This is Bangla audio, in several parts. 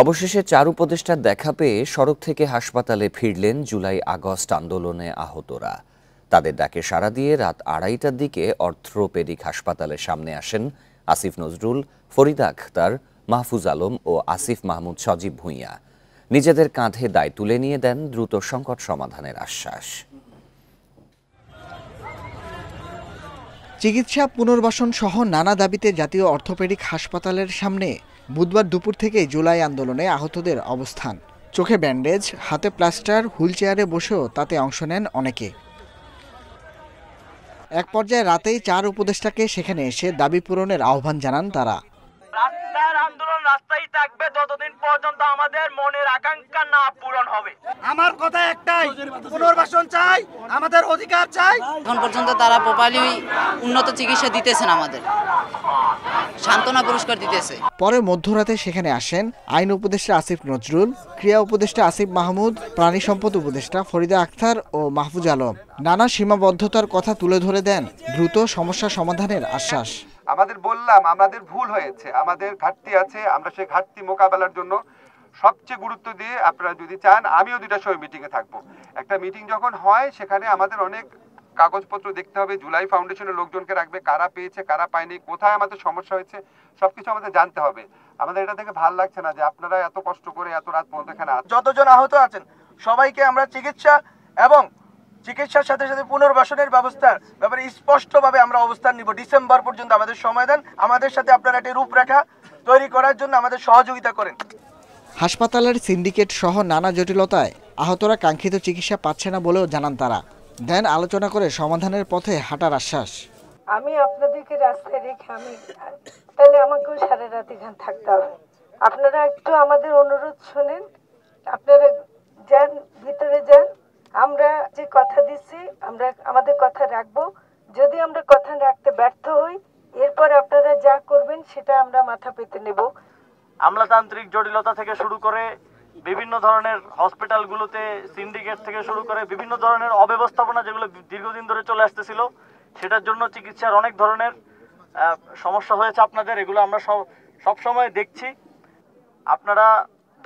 অবশেষে চার উপদেষ্টার দেখা পেয়ে সড়ক থেকে হাসপাতালে ফিরলেন জুলাই আগস্ট আন্দোলনে আহতরা তাদের ডাকে সাড়া দিয়ে রাত আড়াইটার দিকে অর্থ্রোপেডিক হাসপাতালের সামনে আসেন আসিফ নজরুল ফরিদা আখতার মাহফুজ আলম ও আসিফ মাহমুদ সজীব ভূঁইয়া নিজেদের কাঁধে দায় তুলে নিয়ে দেন দ্রুত সংকট সমাধানের আশ্বাস চিকিৎসা পুনর্বাসন সহ নানা দাবিতে জাতীয় অর্থোপেডিক হাসপাতালের সামনে বুধবার দুপুর থেকেই জুলাই আন্দোলনে আহতদের অবস্থান চোখে ব্যান্ডেজ হাতে প্লাস্টার হুইলচেয়ারে বসেও তাতে অংশ নেন অনেকে এক পর্যায়ে রাতেই চার উপদেষ্টাকে সেখানে এসে দাবি পূরণের আহ্বান জানান তারা আন্দোলন রাস্তায় থাকবে ততদিন পর্যন্ত আমাদের মনের আকাঙ্ক্ষা না পূরণ হবে আমার কথা একটাই পুনর্বাসন চাই আমাদের অধিকার চাই এখন পর্যন্ত তারা উন্নত চিকিৎসা দিতেছেন আমাদের সান্ত্বনা পুরস্কার দিতেছে পরে মধ্যরাতে সেখানে আসেন আইন উপদেষ্টা আসিফ নজরুল ক্রিয়া উপদেষ্টা আসিফ মাহমুদ প্রাণী সম্পদ উপদেষ্টা ফরিদা আক্তার ও মাহফুজ আলম নানা সীমাবদ্ধতার কথা তুলে ধরে দেন দ্রুত সমস্যা সমাধানের আশ্বাস আমাদের বললাম আমাদের ভুল হয়েছে আমাদের ঘাটতি আছে আমরা সেই ঘাটতি মোকাবেলার জন্য সবচেয়ে গুরুত্ব দিয়ে আপনারা যদি চান আমিও দুইটা সময় মিটিংয়ে থাকবো একটা মিটিং যখন হয় সেখানে আমাদের অনেক কাগজপত্র দেখতে হবে জুলাই ফাউন্ডেশনের লোকজনকে রাখবে কারা পেয়েছে কারা পায়নি কোথায় আমাদের সমস্যা হয়েছে সব কিছু আমাদের জানতে হবে আমাদের এটা থেকে ভাল লাগছে না যে আপনারা এত কষ্ট করে এত রাত পর্যন্ত এখানে যতজন আহত আছেন সবাইকে আমরা চিকিৎসা এবং চিকিৎসার সাথে সাথে পুনর্বাসনের ব্যবস্থার ব্যাপারে স্পষ্টভাবে আমরা অবস্থান নিব ডিসেম্বর পর্যন্ত আমাদের সময় দেন আমাদের সাথে আপনারা একটি রূপরেখা তৈরি করার জন্য আমাদের সহযোগিতা করেন হাসপাতালের সিন্ডিকেট সহ নানা জটিলতায় আহতরা কাঙ্ক্ষিত চিকিৎসা পাচ্ছে না বলেও জানান তারা দেন আলোচনা করে সমাধানের পথে হাঁটার আশ্বাস আমি আপনাদেরকে রাস্তায় রেখে আমি তাহলে আমাকেও সারা রাত এখানে থাকতে হবে আপনারা একটু আমাদের অনুরোধ শোনেন আপনারা যান ভিতরে যান আমরা যে কথা দিচ্ছি আমরা আমাদের কথা রাখবো যদি আমরা কথা রাখতে ব্যর্থ হই এরপর আপনারা যা করবেন সেটা আমরা মাথা পেতে নেব আমলাতান্ত্রিক জটিলতা থেকে শুরু করে বিভিন্ন ধরনের হসপিটালগুলোতে সিন্ডিকেট থেকে শুরু করে বিভিন্ন ধরনের অব্যবস্থাপনা যেগুলো দীর্ঘদিন ধরে চলে আসতেছিল সেটার জন্য চিকিৎসার অনেক ধরনের সমস্যা হয়েছে আপনাদের এগুলো আমরা সব সবসময় দেখছি আপনারা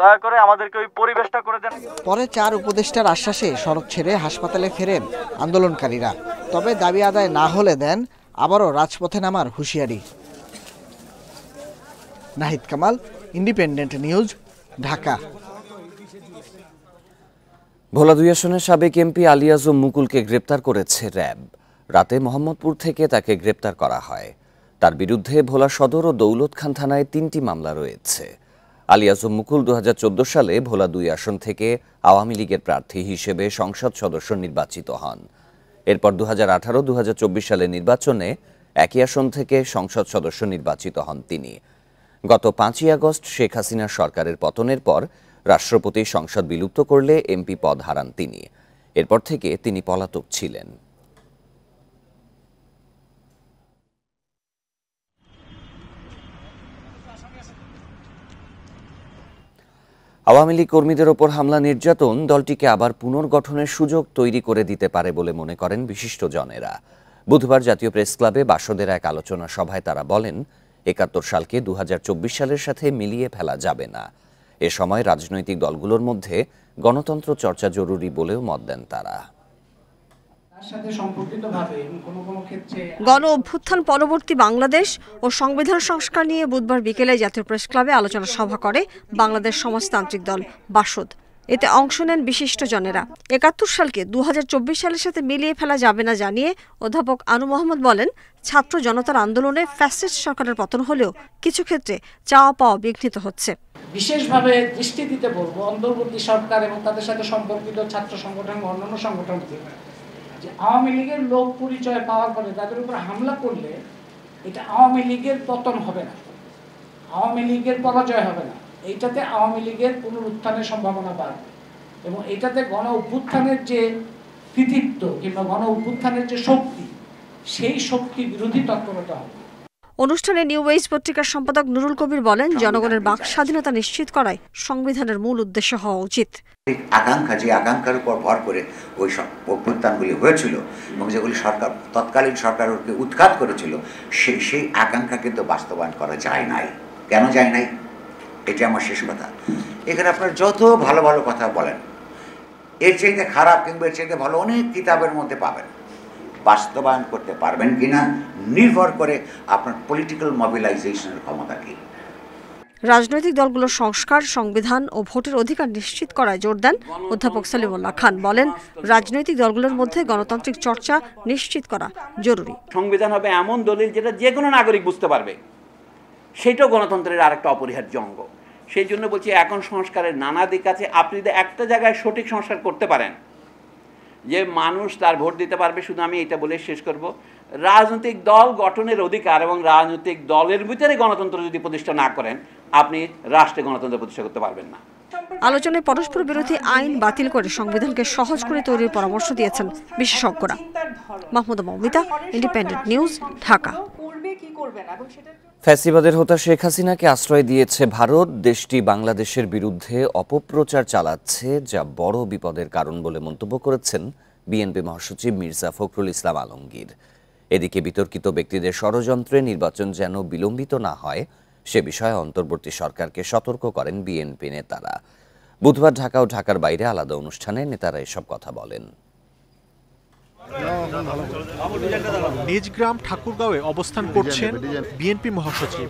দয়া করে আমাদেরকে ওই পরিবেশটা করে দেন পরে চার উপদেষ্টার আশ্বাসে সড়ক ছেড়ে হাসপাতালে ফেরেন আন্দোলনকারীরা তবে দাবি আদায় না হলে দেন আবারও রাজপথে নামার হুঁশিয়ারি নাহিদ কামাল ইন্ডিপেন্ডেন্ট নিউজ ঢাকা ভোলা দুই আসনের সাবেক এমপি আলী মুকুলকে গ্রেপ্তার করেছে র্যাব রাতে মোহাম্মদপুর থেকে তাকে গ্রেপ্তার করা হয় তার বিরুদ্ধে ভোলা সদর ও দৌলত খান থানায় তিনটি মামলা রয়েছে আলী আজম মুকুল দু সালে ভোলা দুই আসন থেকে আওয়ামী লীগের প্রার্থী হিসেবে সংসদ সদস্য নির্বাচিত হন এরপর দু হাজার আঠারো সালে নির্বাচনে একই আসন থেকে সংসদ সদস্য নির্বাচিত হন তিনি গত পাঁচই আগস্ট শেখ হাসিনা সরকারের পতনের পর রাষ্ট্রপতি সংসদ বিলুপ্ত করলে এমপি পদ হারান তিনি এরপর থেকে তিনি পলাতক ছিলেন আওয়ামী লীগ কর্মীদের ওপর হামলা নির্যাতন দলটিকে আবার পুনর্গঠনের সুযোগ তৈরি করে দিতে পারে বলে মনে করেন বিশিষ্ট জনেরা বুধবার জাতীয় প্রেস ক্লাবে বাসদের এক আলোচনা সভায় তারা বলেন একাত্তর সালকে দু সালের সাথে মিলিয়ে ফেলা যাবে না এ সময় রাজনৈতিক দলগুলোর মধ্যে গণতন্ত্র চর্চা জরুরি বলেও মত দেন তারা গণ অভ্যুত্থান পরবর্তী বাংলাদেশ ও সংবিধান সংস্কার নিয়ে বুধবার বিকেলে জাতীয় প্রেস ক্লাবে আলোচনা সভা করে বাংলাদেশ সমাজতান্ত্রিক দল বাসদ এতে অংশ নেন বিশিষ্টজনেরা একাত্তর সালকে দু সালের সাথে মিলিয়ে ফেলা যাবে না জানিয়ে অধ্যাপক আনু মোহাম্মদ বলেন ছাত্র জনতার আন্দোলনে ফ্যাসেজ সরকারের পতন হলেও কিছু ক্ষেত্রে চাওয়া পাওয়া বিঘ্নিত হচ্ছে বিশেষভাবে দৃষ্টি দিতে বলবো অন্তর্বর্তী সরকার এবং তাদের সাথে সম্পর্কিত ছাত্র সংগঠন অন্যান্য সংগঠনকে যে আওয়ামী লীগের লোক পরিচয় পাওয়ার পরে তাদের উপর হামলা করলে এটা আওয়ামী লীগের পতন হবে না আওয়ামী লীগের পরাজয় হবে না এইটাতে আওয়ামী লীগের পুনরুত্থানের সম্ভাবনা বাড়বে এবং এটাতে গণ অভ্যুত্থানের যে কৃতিত্ব কিংবা গণ অভ্যুত্থানের যে শক্তি সেই শক্তি বিরোধী তৎপরতা হবে অনুষ্ঠানে নিউ ওয়েজ পত্রিকার সম্পাদক নুরুল কবির বলেন জনগণের বাক স্বাধীনতা নিশ্চিত করাই সংবিধানের মূল উদ্দেশ্য হওয়া উচিত আকাঙ্ক্ষা যে আকাঙ্ক্ষার উপর ভর করে ওই সব অভ্যুত্থানগুলি হয়েছিল এবং যেগুলি সরকার তৎকালীন সরকার ওকে উৎখাত করেছিল সেই সেই আকাঙ্ক্ষা কিন্তু বাস্তবায়ন করা যায় নাই কেন যায় নাই এটা আমার শেষ কথা এখানে আপনার যত ভালো ভালো কথা বলেন এর চাইতে খারাপ কিংবা এর চাইতে ভালো অনেক কিতাবের মধ্যে পাবেন বাস্তবায়ন করতে পারবেন কিনা নির্ভর করে আপনার পলিটিক্যাল মবিলাইজেশনের ক্ষমতা কি রাজনৈতিক দলগুলোর সংস্কার সংবিধান ও ভোটের অধিকার নিশ্চিত করায় জোর দেন অধ্যাপক সালিমুল্লাহ খান বলেন রাজনৈতিক দলগুলোর মধ্যে গণতান্ত্রিক চর্চা নিশ্চিত করা জরুরি সংবিধান হবে এমন দলিল যেটা যে কোনো নাগরিক বুঝতে পারবে সেটাও গণতন্ত্রের আরেকটা অপরিহার্য অঙ্গ সেই জন্য বলছি এখন সংস্কারের নানা দিক আছে আপনি যদি একটা জায়গায় সঠিক সংস্কার করতে পারেন যে মানুষ তার ভোট দিতে পারবে শুধু আমি এটা বলে শেষ করব রাজনৈতিক দল গঠনের অধিকার এবং রাজনৈতিক দলের ভিতরে গণতন্ত্র যদি প্রতিষ্ঠা না করেন আপনি রাষ্ট্রে গণতন্ত্র প্রতিষ্ঠা করতে পারবেন না আলোচনায় পরস্পর বিরোধী আইন বাতিল করে সংবিধানকে সহজ করে তৈরির পরামর্শ দিয়েছেন বিশেষজ্ঞরা মাহমুদ মমিতা ইন্ডিপেন্ডেন্ট নিউজ ঢাকা ফ্যাসিবাদের হতা শেখ হাসিনাকে আশ্রয় দিয়েছে ভারত দেশটি বাংলাদেশের বিরুদ্ধে অপপ্রচার চালাচ্ছে যা বড় বিপদের কারণ বলে মন্তব্য করেছেন বিএনপি মহাসচিব মির্জা ফখরুল ইসলাম আলমগীর এদিকে বিতর্কিত ব্যক্তিদের ষড়যন্ত্রে নির্বাচন যেন বিলম্বিত না হয় সে বিষয়ে অন্তর্বর্তী সরকারকে সতর্ক করেন বিএনপি নেতারা বুধবার ঢাকা ও ঢাকার বাইরে আলাদা অনুষ্ঠানে নেতারা এসব কথা বলেন নিজ গ্রাম ঠাকুরগাঁওয়ে অবস্থান করছেন বিএনপি মহাসচিব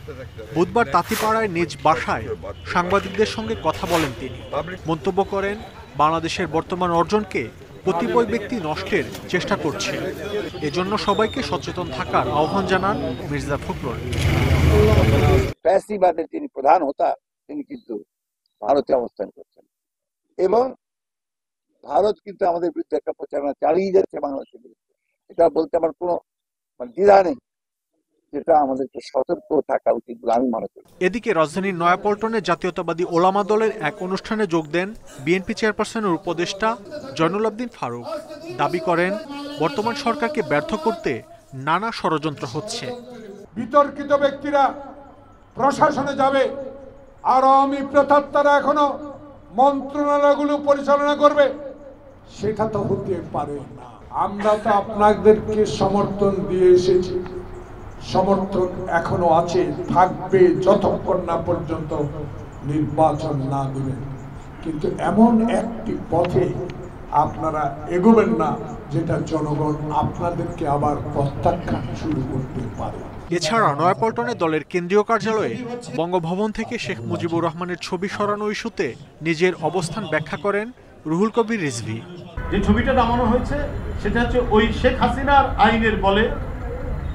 বুধবার তাঁতিপাড়ায় নিজ বাসায় সাংবাদিকদের সঙ্গে কথা বলেন তিনি মন্তব্য করেন বাংলাদেশের বর্তমান অর্জনকে কতিপয় ব্যক্তি নষ্টের চেষ্টা করছে এজন্য সবাইকে সচেতন থাকার আহ্বান জানান মির্জা ফখরুল ফ্যাসিবাদের তিনি প্রধান হতা তিনি কিন্তু ভারতে অবস্থান করছেন এবং ভারত কিন্তু আমাদের বিরুদ্ধে একটা প্রচারণা চালিয়ে যাচ্ছে বাংলাদেশের বিরুদ্ধে এটা বলতে আমার কোনো মানে দ্বিধা নেই যেটা আমাদেরকে সতর্ক থাকা উচিত বলে আমি মনে করি এদিকে রাজধানীর নয়াপল্টনে জাতীয়তাবাদী ওলামা দলের এক অনুষ্ঠানে যোগ দেন বিএনপি চেয়ারপারসনের উপদেষ্টা জয়নুল আবদিন ফারুক দাবি করেন বর্তমান সরকারকে ব্যর্থ করতে নানা ষড়যন্ত্র হচ্ছে বিতর্কিত ব্যক্তিরা প্রশাসনে যাবে আর আমি প্রতাত্মারা এখনো মন্ত্রণালয়গুলো পরিচালনা করবে সেটা তো হতে পারে না আমরা তো আপনাদেরকে সমর্থন দিয়ে এসেছি সমর্থন এখনো আছে থাকবে যতক্ষণ না পর্যন্ত নির্বাচন না দিবেন কিন্তু এমন একটি পথে আপনারা এগোবেন না যেটা জনগণ আপনাদেরকে আবার প্রত্যাখ্যান শুরু করতে পারে এছাড়া নয়াপল্টনে দলের কেন্দ্রীয় কার্যালয়ে বঙ্গভবন থেকে শেখ মুজিবুর রহমানের ছবি সরানো ইস্যুতে নিজের অবস্থান ব্যাখ্যা করেন রুহুল কবির রিজভি যে ছবিটা নামানো হয়েছে সেটা হচ্ছে ওই শেখ হাসিনার আইনের বলে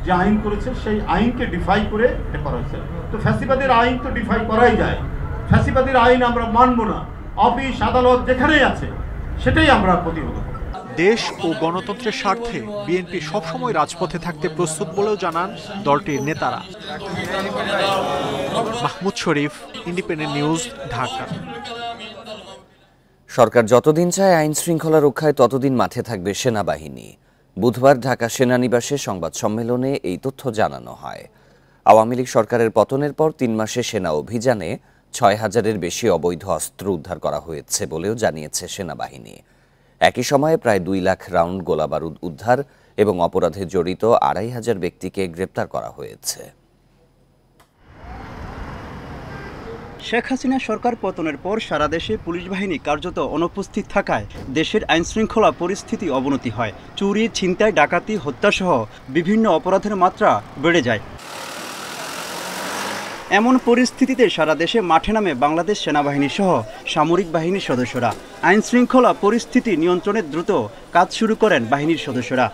যে আইন করেছে সেই আইনকে ডিফাই করে এটা করা হয়েছে তো ফ্যাসিবাদের আইন তো ডিফাই করাই যায় ফ্যাসিবাদের আইন আমরা মানব না অফিস আদালত যেখানেই আছে সেটাই আমরা প্রতিহত দেশ ও গণতন্ত্রের স্বার্থে বিএনপি সবসময় রাজপথে থাকতে প্রস্তুত বলেও জানান দলটির নেতারা মাহমুদ শরীফ ইন্ডিপেন্ডেন্ট নিউজ ঢাকা সরকার যতদিন চায় আইন শৃঙ্খলা রক্ষায় ততদিন মাঠে থাকবে সেনাবাহিনী বুধবার ঢাকা সেনানিবাসে সংবাদ সম্মেলনে এই তথ্য জানানো হয় আওয়ামী লীগ সরকারের পতনের পর তিন মাসে সেনা অভিযানে ছয় হাজারের বেশি অবৈধ অস্ত্র উদ্ধার করা হয়েছে বলেও জানিয়েছে সেনাবাহিনী একই সময়ে প্রায় দুই লাখ রাউন্ড গোলাবারুদ উদ্ধার এবং অপরাধে জড়িত আড়াই হাজার ব্যক্তিকে গ্রেপ্তার করা হয়েছে শেখ হাসিনা সরকার পতনের পর সারা দেশে পুলিশ বাহিনী কার্যত অনুপস্থিত থাকায় দেশের আইনশৃঙ্খলা পরিস্থিতি অবনতি হয় চুরি ছিনতাই ডাকাতি হত্যাসহ বিভিন্ন অপরাধের মাত্রা বেড়ে যায় এমন পরিস্থিতিতে সারা দেশে মাঠে নামে বাংলাদেশ সেনাবাহিনী সহ সামরিক বাহিনীর সদস্যরা আইন শৃঙ্খলা পরিস্থিতি নিয়ন্ত্রণে দ্রুত কাজ শুরু করেন বাহিনীর সদস্যরা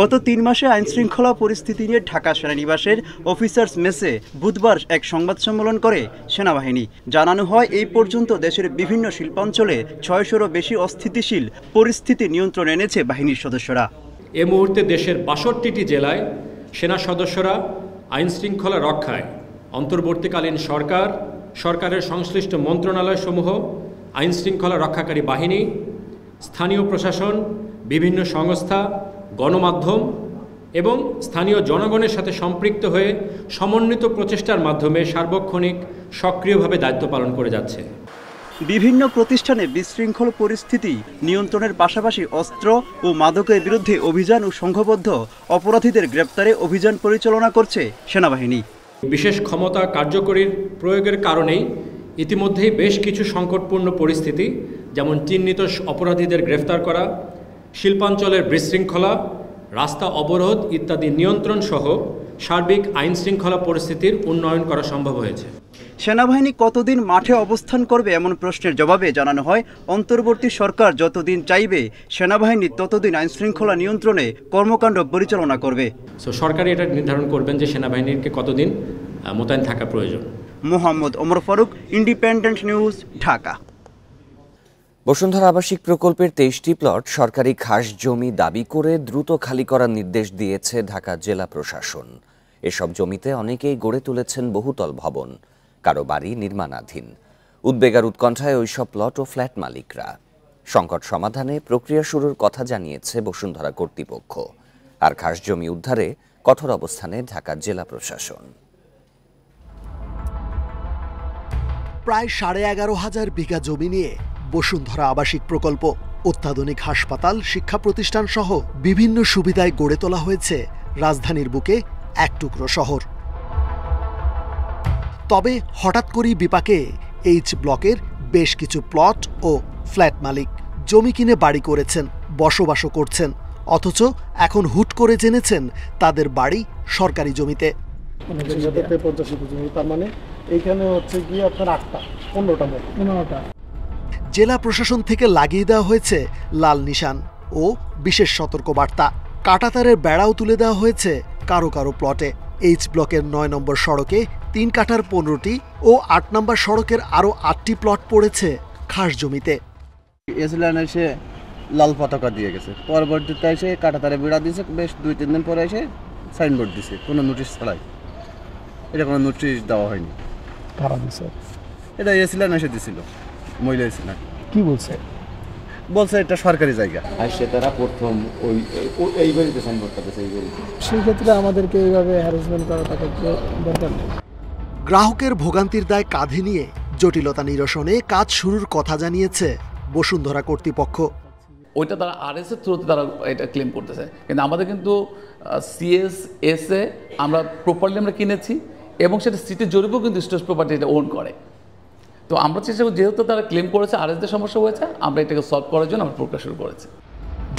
গত তিন মাসে আইন শৃঙ্খলা পরিস্থিতি নিয়ে ঢাকা সেনানিবাসের অফিসার্স মেসে বুধবার এক সংবাদ সম্মেলন করে সেনাবাহিনী জানানো হয় এই পর্যন্ত দেশের বিভিন্ন শিল্পাঞ্চলে ছয়শোরও বেশি অস্থিতিশীল পরিস্থিতি নিয়ন্ত্রণে এনেছে বাহিনীর সদস্যরা এ মুহূর্তে দেশের বাষট্টিটি জেলায় সেনা সদস্যরা আইনশৃঙ্খলা রক্ষায় অন্তর্বর্তীকালীন সরকার সরকারের সংশ্লিষ্ট মন্ত্রণালয়সমূহ আইনশৃঙ্খলা রক্ষাকারী বাহিনী স্থানীয় প্রশাসন বিভিন্ন সংস্থা গণমাধ্যম এবং স্থানীয় জনগণের সাথে সম্পৃক্ত হয়ে সমন্বিত প্রচেষ্টার মাধ্যমে সার্বক্ষণিক সক্রিয়ভাবে দায়িত্ব পালন করে যাচ্ছে বিভিন্ন প্রতিষ্ঠানে বিশৃঙ্খল পরিস্থিতি নিয়ন্ত্রণের পাশাপাশি অস্ত্র ও মাদকের বিরুদ্ধে অভিযান ও সংঘবদ্ধ অপরাধীদের গ্রেপ্তারে অভিযান পরিচালনা করছে সেনাবাহিনী বিশেষ ক্ষমতা কার্যকরীর প্রয়োগের কারণেই ইতিমধ্যেই বেশ কিছু সংকটপূর্ণ পরিস্থিতি যেমন চিহ্নিত অপরাধীদের গ্রেফতার করা শিল্পাঞ্চলের বিশৃঙ্খলা রাস্তা অবরোধ ইত্যাদি নিয়ন্ত্রণ সহ সার্বিক আইনশৃঙ্খলা পরিস্থিতির উন্নয়ন করা সম্ভব হয়েছে সেনাবাহিনী কতদিন মাঠে অবস্থান করবে এমন প্রশ্নের জবাবে জানানো হয় অন্তর্বর্তী সরকার যতদিন চাইবে সেনাবাহিনী ততদিন আইনশৃঙ্খলা নিয়ন্ত্রণে কর্মকাণ্ড পরিচালনা করবে সরকারই এটা নির্ধারণ করবেন যে সেনাবাহিনীকে কতদিন মোতায়েন থাকা প্রয়োজন মোহাম্মদ ওমর ফারুক ইন্ডিপেন্ডেন্ট নিউজ ঢাকা বসুন্ধরা আবাসিক প্রকল্পের তেইশটি প্লট সরকারি খাস জমি দাবি করে দ্রুত খালি করার নির্দেশ দিয়েছে ঢাকা জেলা প্রশাসন এসব জমিতে অনেকেই গড়ে তুলেছেন বহুতল ভবন কারো বাড়ি নির্মাণাধীন উদ্বেগার উৎকণ্ঠায় ওইসব প্লট ও ফ্ল্যাট মালিকরা সংকট সমাধানে প্রক্রিয়া শুরুর কথা জানিয়েছে বসুন্ধরা কর্তৃপক্ষ আর খাস জমি উদ্ধারে কঠোর অবস্থানে ঢাকা জেলা প্রশাসন প্রায় সাড়ে এগারো হাজার বিঘা জমি নিয়ে বসুন্ধরা আবাসিক প্রকল্প অত্যাধুনিক হাসপাতাল শিক্ষা প্রতিষ্ঠান সহ বিভিন্ন সুবিধায় গড়ে তোলা হয়েছে রাজধানীর বুকে এক টুকরো শহর তবে হঠাৎ করেই বিপাকে এইচ ব্লকের বেশ কিছু প্লট ও ফ্ল্যাট মালিক জমি কিনে বাড়ি করেছেন বসবাসও করছেন অথচ এখন হুট করে জেনেছেন তাদের বাড়ি সরকারি জমিতে মানে জেলা প্রশাসন থেকে লাগিয়ে দেওয়া হয়েছে লাল নিশান ও বিশেষ সতর্কবার্তা কাটাতারের বেড়াও তুলে দেওয়া হয়েছে কারো কারো প্লটে এইচ ব্লকের নয় নম্বর সড়কে তিন কাঠার পনেরোটি ও আট নম্বর সড়কের আরও আটটি প্লট পড়েছে খাস জমিতে এসলান এসে লাল পতাকা দিয়ে গেছে পরবর্তীতে এসে কাটাতারে বিড়া দিয়েছে বেশ দুই তিন দিন পরে এসে সাইনবোর্ড দিছে কোনো নোটিশ ছাড়াই এটা কোনো নোটিশ দেওয়া হয়নি কারা দিছে এটা এসলান এসে দিছিল মহিলা না কি বলছে বলছে এটা সরকারি জায়গা আর সে তারা প্রথম ওই এই বাড়িতে সাইনবোর্ড করতেছে এই বাড়িতে সেই ক্ষেত্রে আমাদেরকে এইভাবে হ্যারাসমেন্ট করা দরকার নেই গ্রাহকের ভোগান্তির দায় কাঁধে নিয়ে জটিলতা নিরসনে কাজ শুরুর কথা জানিয়েছে বসুন্ধরা কর্তৃপক্ষ ওইটা তারা আর এস এর থ্রুতে তারা এটা ক্লেম করতেছে কিন্তু আমাদের কিন্তু সিএস এস এ আমরা প্রপারলি আমরা কিনেছি এবং সেটা সিটির জরিপও কিন্তু স্টেজ প্রপার্টি এটা ওন করে তো আমরা চেষ্টা করি যেহেতু তারা ক্লেম করেছে আর এস সমস্যা হয়েছে আমরা এটাকে সলভ করার জন্য আমরা প্রক্রিয়া শুরু করেছি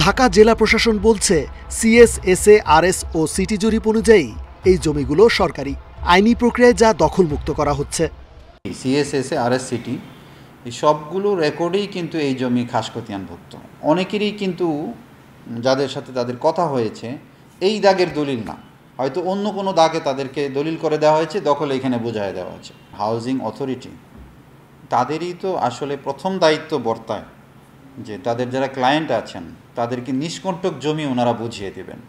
ঢাকা জেলা প্রশাসন বলছে সিএসএসএ আরএস ও সিটি জরিপ অনুযায়ী এই জমিগুলো সরকারি আইনি প্রক্রিয়ায় যা দখলমুক্ত করা হচ্ছে সিএসএস আর এস সিটি সবগুলো রেকর্ডেই কিন্তু এই জমি খাসকতিয়ানভুক্ত অনেকেরই কিন্তু যাদের সাথে তাদের কথা হয়েছে এই দাগের দলিল না হয়তো অন্য কোনো দাগে তাদেরকে দলিল করে দেওয়া হয়েছে দখল এখানে বোঝায় দেওয়া হয়েছে হাউজিং অথরিটি তাদেরই তো আসলে প্রথম দায়িত্ব বর্তায় যে তাদের যারা ক্লায়েন্ট আছেন তাদেরকে নিষ্কণ্টক জমি ওনারা বুঝিয়ে দেবেন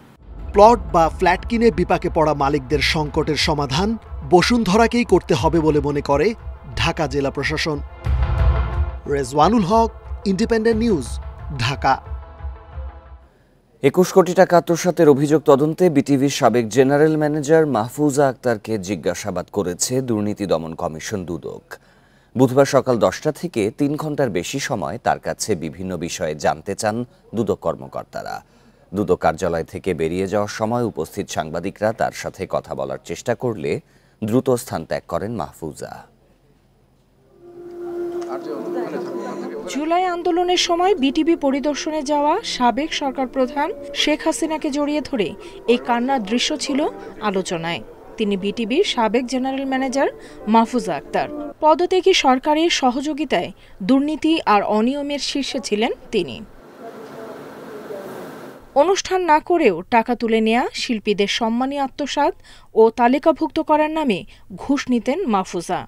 প্লট বা ফ্ল্যাট কিনে বিপাকে পড়া মালিকদের সংকটের সমাধান বসুন্ধরাকেই করতে হবে বলে মনে করে ঢাকা জেলা প্রশাসন রেজওয়ানুল হক ইন্ডিপেন্ডেন্ট নিউজ ঢাকা একুশ কোটি টাকা আত্মসাতের অভিযোগ তদন্তে বিটিভির সাবেক জেনারেল ম্যানেজার মাহফুজা আক্তারকে জিজ্ঞাসাবাদ করেছে দুর্নীতি দমন কমিশন দুদক বুধবার সকাল দশটা থেকে তিন ঘন্টার বেশি সময় তার কাছে বিভিন্ন বিষয়ে জানতে চান দুদক কর্মকর্তারা দুদক কার্যালয় থেকে বেরিয়ে যাওয়ার সময় উপস্থিত সাংবাদিকরা তার সাথে কথা বলার চেষ্টা করলে দ্রুত স্থান ত্যাগ করেন মাহফুজা জুলাই আন্দোলনের সময় বিটিভি পরিদর্শনে যাওয়া সাবেক সরকার প্রধান শেখ হাসিনাকে জড়িয়ে ধরে এই কান্নার দৃশ্য ছিল আলোচনায় তিনি বিটিভির সাবেক জেনারেল ম্যানেজার মাহফুজা আক্তার পদত্যাগী সরকারের সহযোগিতায় দুর্নীতি আর অনিয়মের শীর্ষে ছিলেন তিনি অনুষ্ঠান না করেও টাকা তুলে নেয়া শিল্পীদের সম্মানী আত্মসাত ও তালিকাভুক্ত করার নামে ঘুষ নিতেন মাহফুজা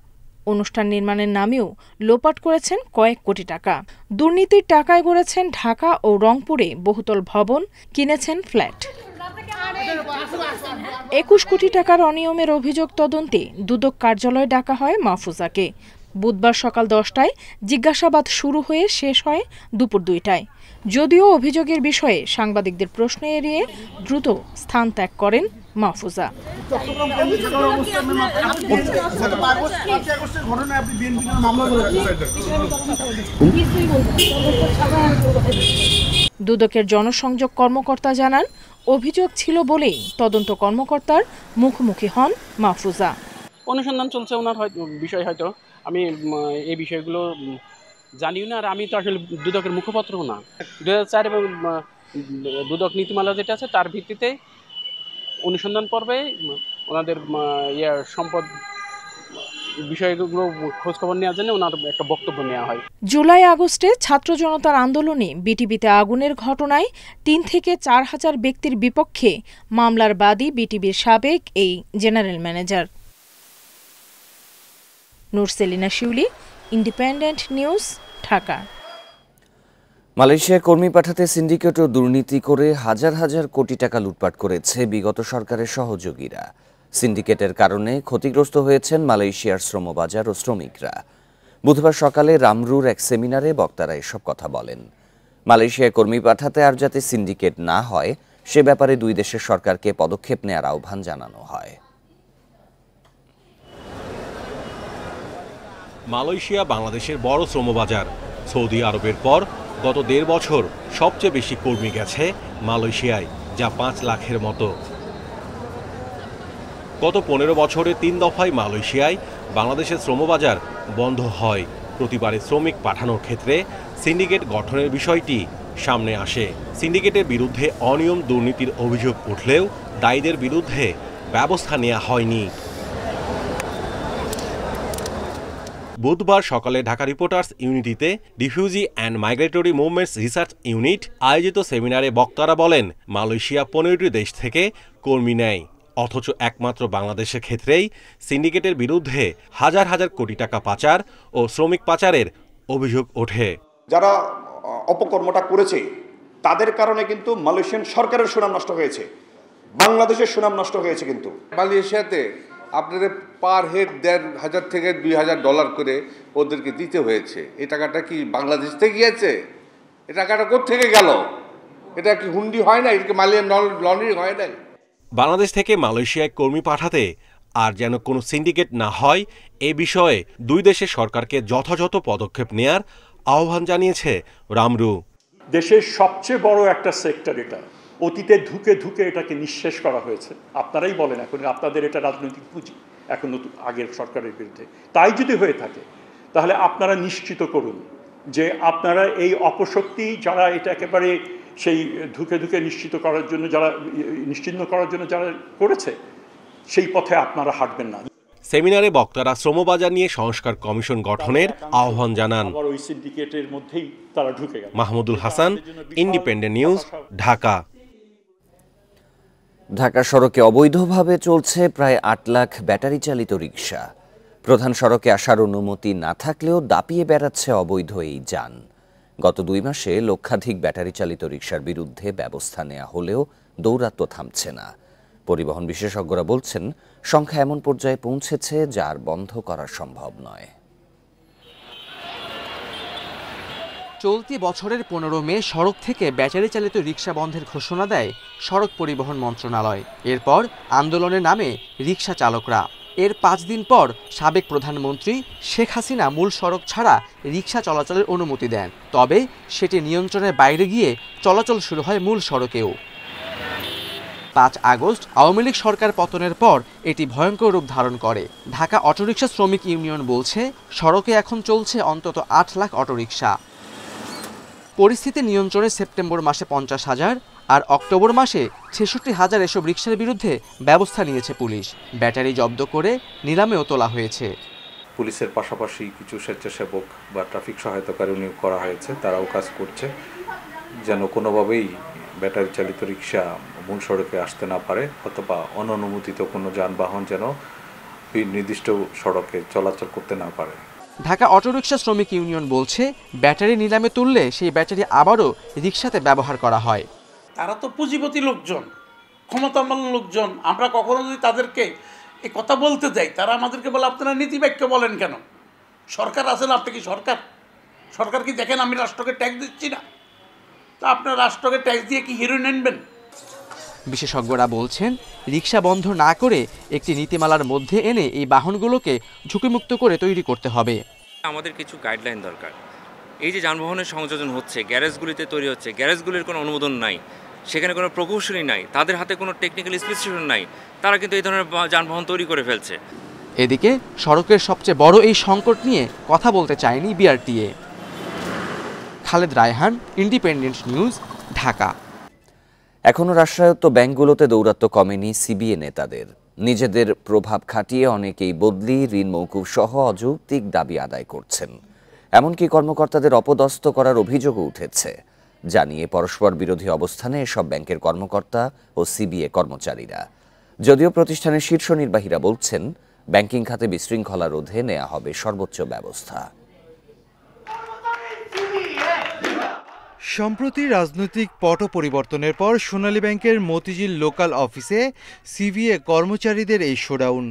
অনুষ্ঠান নির্মাণের নামেও লোপাট করেছেন কয়েক কোটি টাকা দুর্নীতির টাকায় গড়েছেন ঢাকা ও রংপুরে বহুতল ভবন কিনেছেন ফ্ল্যাট একুশ কোটি টাকার অনিয়মের অভিযোগ তদন্তে দুদক কার্যালয়ে ডাকা হয় মাহফুজাকে বুধবার সকাল দশটায় জিজ্ঞাসাবাদ শুরু হয়ে শেষ হয় দুপুর দুইটায় যদিও অভিযোগের বিষয়ে সাংবাদিকদের প্রশ্ন এড়িয়ে দ্রুত স্থান ত্যাগ করেন মাহফুজা দুদকের জনসংযোগ কর্মকর্তা জানান অভিযোগ ছিল বলেই তদন্ত কর্মকর্তার মুখোমুখি হন মাহফুজা অনুসন্ধান চলছে ওনার হয়তো বিষয় হয়তো আমি এই বিষয়গুলো জানিও না আর আমি তো আসলে দুদকের মুখপাত্র না দু এবং দুদক নীতিমালা যেটা আছে তার ভিত্তিতে অনুসন্ধান পর্বে ওনাদের ইয়ে সম্পদ বিষয়গুলো খোঁজখবর নেওয়ার জন্য ওনার একটা বক্তব্য নেওয়া হয় জুলাই আগস্টে ছাত্র জনতার আন্দোলনে বিটিবিতে আগুনের ঘটনায় তিন থেকে চার হাজার ব্যক্তির বিপক্ষে মামলার বাদী বিটিবির সাবেক এই general manager Nurselina Shiuli independent news Dhaka মালয়েশিয়ায় কর্মী পাঠাতে সিন্ডিকেট ও দুর্নীতি করে হাজার হাজার কোটি টাকা লুটপাট করেছে বিগত সরকারের সহযোগীরা সিন্ডিকেটের কারণে ক্ষতিগ্রস্ত হয়েছেন মালয়েশিয়ার শ্রমবাজার ও শ্রমিকরা বুধবার সকালে রামরুর এক সেমিনারে বক্তারা এসব কথা বলেন মালয়েশিয়ায় কর্মী পাঠাতে আর যাতে সিন্ডিকেট না হয় সে ব্যাপারে দুই দেশের সরকারকে পদক্ষেপ নেওয়ার আহ্বান জানানো হয় মালয়েশিয়া বাংলাদেশের বড় শ্রমবাজার সৌদি আরবের পর গত দেড় বছর সবচেয়ে বেশি কর্মী গেছে মালয়েশিয়ায় যা পাঁচ লাখের মতো গত পনেরো বছরে তিন দফায় মালয়েশিয়ায় বাংলাদেশের শ্রমবাজার বন্ধ হয় প্রতিবারে শ্রমিক পাঠানোর ক্ষেত্রে সিন্ডিকেট গঠনের বিষয়টি সামনে আসে সিন্ডিকেটের বিরুদ্ধে অনিয়ম দুর্নীতির অভিযোগ উঠলেও দায়ীদের বিরুদ্ধে ব্যবস্থা নেওয়া হয়নি বুধবার সকালে ঢাকা রিপোর্টার্স ইউনিটিতে refugee and migratory movements research unit আয়োজিত সেমিনারে বক্তারা বলেন মালয়েশিয়া পনেরোটি দেশ থেকে কর্মী নেয় অথচ একমাত্র বাংলাদেশের ক্ষেত্রেই সিন্ডিকেটের বিরুদ্ধে হাজার হাজার কোটি টাকা পাচার ও শ্রমিক পাচারের অভিযোগ ওঠে যারা অপকর্মটা করেছে তাদের কারণে কিন্তু মালয়েশিয়ান সরকারের সুনাম নষ্ট হয়েছে বাংলাদেশের সুনাম নষ্ট হয়েছে কিন্তু মালয়েশিয়াতে আপনাদের পার হেড দেড় হাজার থেকে দুই হাজার ডলার করে ওদেরকে দিতে হয়েছে এ টাকাটা কি বাংলাদেশ থেকে গিয়েছে এ টাকাটা থেকে গেল এটা কি হুন্ডি হয় না এটা কি মালিয়ান লন্ড্রি হয় নাই বাংলাদেশ থেকে মালয়েশিয়ায় কর্মী পাঠাতে আর যেন কোনো সিন্ডিকেট না হয় এ বিষয়ে দুই দেশের সরকারকে যথাযথ পদক্ষেপ নেয়ার আহ্বান জানিয়েছে রামরু দেশের সবচেয়ে বড় একটা সেক্টর এটা অতীতে ধুকে ধুকে এটাকে নিঃশেষ করা হয়েছে আপনারাই বলেন এখন আপনাদের এটা রাজনৈতিক পুঁজি এখন নতুন আগের সরকারের বিরুদ্ধে তাই যদি হয়ে থাকে তাহলে আপনারা নিশ্চিত করুন যে আপনারা এই অপশক্তি যারা এটা একেবারে সেই ধুকে ধুকে নিশ্চিত করার জন্য যারা নিশ্চিন্ন করার জন্য যারা করেছে সেই পথে আপনারা হাঁটবেন না সেমিনারে বক্তারা শ্রমবাজার নিয়ে সংস্কার কমিশন গঠনের আহ্বান জানান মাহমুদুল হাসান ইন্ডিপেন্ডেন্ট নিউজ ঢাকা ঢাকা সড়কে অবৈধভাবে চলছে প্রায় আট লাখ ব্যাটারি চালিত রিক্সা প্রধান সড়কে আসার অনুমতি না থাকলেও দাপিয়ে বেড়াচ্ছে অবৈধ এই যান গত দুই মাসে লক্ষাধিক ব্যাটারি চালিত রিক্সার বিরুদ্ধে ব্যবস্থা নেওয়া হলেও দৌরাত্ম থামছে না পরিবহন বিশেষজ্ঞরা বলছেন সংখ্যা এমন পর্যায়ে পৌঁছেছে যার বন্ধ করা সম্ভব নয় চলতি বছরের পনেরো মে সড়ক থেকে ব্যাটারি চালিত রিক্সা বন্ধের ঘোষণা দেয় সড়ক পরিবহন মন্ত্রণালয় এরপর আন্দোলনের নামে রিক্সা চালকরা এর পাঁচ দিন পর সাবেক প্রধানমন্ত্রী শেখ হাসিনা মূল সড়ক ছাড়া রিক্সা চলাচলের অনুমতি দেন তবে সেটি নিয়ন্ত্রণের বাইরে গিয়ে চলাচল শুরু হয় মূল সড়কেও পাঁচ আগস্ট আওয়ামী লীগ সরকার পতনের পর এটি ভয়ঙ্কর রূপ ধারণ করে ঢাকা অটোরিকশা শ্রমিক ইউনিয়ন বলছে সড়কে এখন চলছে অন্তত আট লাখ অটোরিকশা পরিস্থিতি নিয়ন্ত্রণে সেপ্টেম্বর মাসে পঞ্চাশ হাজার আর অক্টোবর মাসে ছেষট্টি হাজার এসব রিক্সার বিরুদ্ধে ব্যবস্থা নিয়েছে পুলিশ ব্যাটারি জব্দ করে নিলামেও তোলা হয়েছে পুলিশের পাশাপাশি কিছু স্বেচ্ছাসেবক বা ট্রাফিক সহায়তাকারী নিয়োগ করা হয়েছে তারাও কাজ করছে যেন কোনোভাবেই ব্যাটারি চালিত রিক্সা মূল সড়কে আসতে না পারে অথবা অননুমোদিত কোনো যানবাহন যেন নির্দিষ্ট সড়কে চলাচল করতে না পারে ঢাকা অটোরিকশা শ্রমিক ইউনিয়ন বলছে ব্যাটারি নিলামে তুললে সেই ব্যাটারি আবারও রিক্সাতে ব্যবহার করা হয় তারা তো পুঁজিপতি লোকজন ক্ষমতামান লোকজন আমরা কখনো যদি তাদেরকে এ কথা বলতে যাই তারা আমাদেরকে বলে আপনারা নীতি বাক্য বলেন কেন সরকার আছেন আপনি কি সরকার সরকার কি দেখেন আমি রাষ্ট্রকে ট্যাক্স দিচ্ছি না তা আপনার রাষ্ট্রকে ট্যাক্স দিয়ে কি হিরোইন আনবেন বিশেষজ্ঞরা বলছেন রিক্সা বন্ধ না করে একটি নীতিমালার মধ্যে এনে এই বাহনগুলোকে ঝুঁকিমুক্ত করে তৈরি করতে হবে আমাদের কিছু গাইডলাইন দরকার এই যে যানবাহনের সংযোজন হচ্ছে গ্যারেজগুলিতে তৈরি হচ্ছে গ্যারেজগুলির কোনো অনুমোদন নাই সেখানে কোনো প্রকৌশলী নাই তাদের হাতে কোনো টেকনিক্যাল স্পেসিফিকেশন নাই তারা কিন্তু এই ধরনের যানবাহন তৈরি করে ফেলছে এদিকে সড়কের সবচেয়ে বড় এই সংকট নিয়ে কথা বলতে চায়নি BRTA Khaled Raihan independent news Dhaka এখনও রাষ্ট্রায়ত্ত ব্যাংকগুলোতে দৌরাত্ম কমেনি সিবিএ নেতাদের নিজেদের প্রভাব খাটিয়ে অনেকেই বদলি ঋণ মৌকুব সহ অযৌক্তিক দাবি আদায় করছেন এমনকি কর্মকর্তাদের অপদস্থ করার অভিযোগও উঠেছে জানিয়ে পরস্পর বিরোধী অবস্থানে এসব ব্যাংকের কর্মকর্তা ও সিবিএ কর্মচারীরা যদিও প্রতিষ্ঠানের শীর্ষ নির্বাহীরা বলছেন ব্যাংকিং খাতে বিশৃঙ্খলা রোধে নেওয়া হবে সর্বোচ্চ ব্যবস্থা সম্প্রতি রাজনৈতিক পট পরিবর্তনের পর সোনালী ব্যাংকের মতিঝিল লোকাল অফিসে সিবিএ কর্মচারীদের এই শোডাউন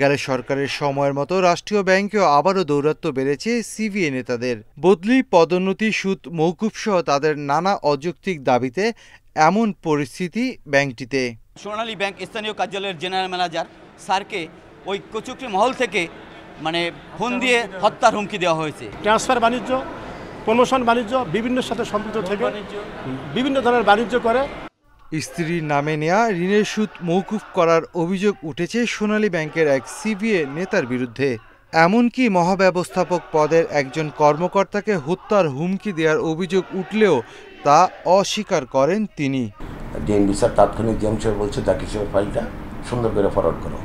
গেলে সরকারের সময়ের মতো রাষ্ট্রীয় ব্যাংকেও আবারও দৌরাত্ম বেড়েছে সিবিএ নেতাদের বদলি পদোন্নতি সুদ মৌকুফসহ তাদের নানা অযৌক্তিক দাবিতে এমন পরিস্থিতি ব্যাংকটিতে সোনালী ব্যাংক স্থানীয় কার্যালয়ের জেনারেল ম্যানেজার স্যারকে ওই কচুকরি মহল থেকে মানে ফোন দিয়ে হত্যার হুমকি দেওয়া হয়েছে ট্রান্সফার বাণিজ্য প্রমোশন বাণিজ্য বিভিন্ন সাথে সম্পৃক্ত থেকে বিভিন্ন ধরনের বাণিজ্য করে স্ত্রীর নামে নেয়া ঋণের সুদ মৌকুফ করার অভিযোগ উঠেছে সোনালী ব্যাংকের এক সিবিএ নেতার বিরুদ্ধে এমনকি মহাব্যবস্থাপক পদের একজন কর্মকর্তাকে হত্যার হুমকি দেওয়ার অভিযোগ উঠলেও তা অস্বীকার করেন তিনি ডিএনবি স্যার তাৎক্ষণিক জেমস বলছে যা কিছু ফাইলটা সুন্দর করে ফরওয়ার্ড করো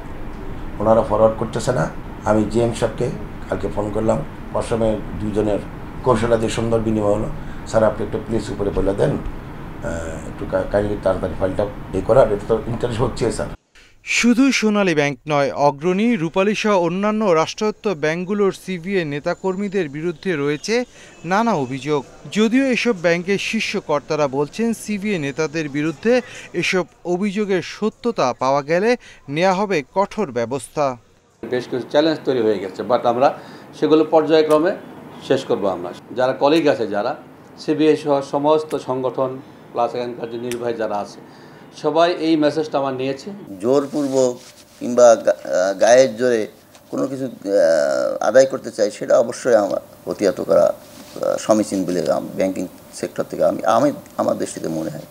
ওনারা ফরওয়ার্ড করতেছে না আমি জেম সাহেবকে কালকে ফোন করলাম অসমে দুজনের কৌশলাদি সুন্দর বিনিময় হলো স্যার আপনি একটু প্লিজ উপরে বলে দেন একটু কাইন্ডলি তাড়াতাড়ি ফাইলটা এ করার এটা তো ইন্টারেস্ট হচ্ছে স্যার শুধু সোনালী ব্যাংক নয় অগ্রণী রূপালী সহ অন্যান্য রাষ্ট্রায়ত্ত ব্যাংকগুলোর সিবিএ নেতাকর্মীদের বিরুদ্ধে রয়েছে নানা অভিযোগ যদিও এসব ব্যাংকের শীর্ষ কর্তারা বলছেন সিবিএ নেতাদের বিরুদ্ধে এসব অভিযোগের সত্যতা পাওয়া গেলে নেওয়া হবে কঠোর ব্যবস্থা বেশ কিছু চ্যালেঞ্জ তৈরি হয়ে গেছে বাট আমরা সেগুলো পর্যায়ক্রমে শেষ করব আমরা যারা কলিগ আছে যারা সিবিআই সহ সমস্ত সংগঠন প্লাস এখানকার যে নির্বাহী যারা আছে সবাই এই মেসেজটা আমার নিয়েছে জোরপূর্বক কিংবা গায়ের জোরে কোনো কিছু আদায় করতে চাই সেটা অবশ্যই আমার প্রতিহত করা সমীচীন বলে ব্যাংকিং সেক্টর থেকে আমি আমি আমার দৃষ্টিতে মনে হয়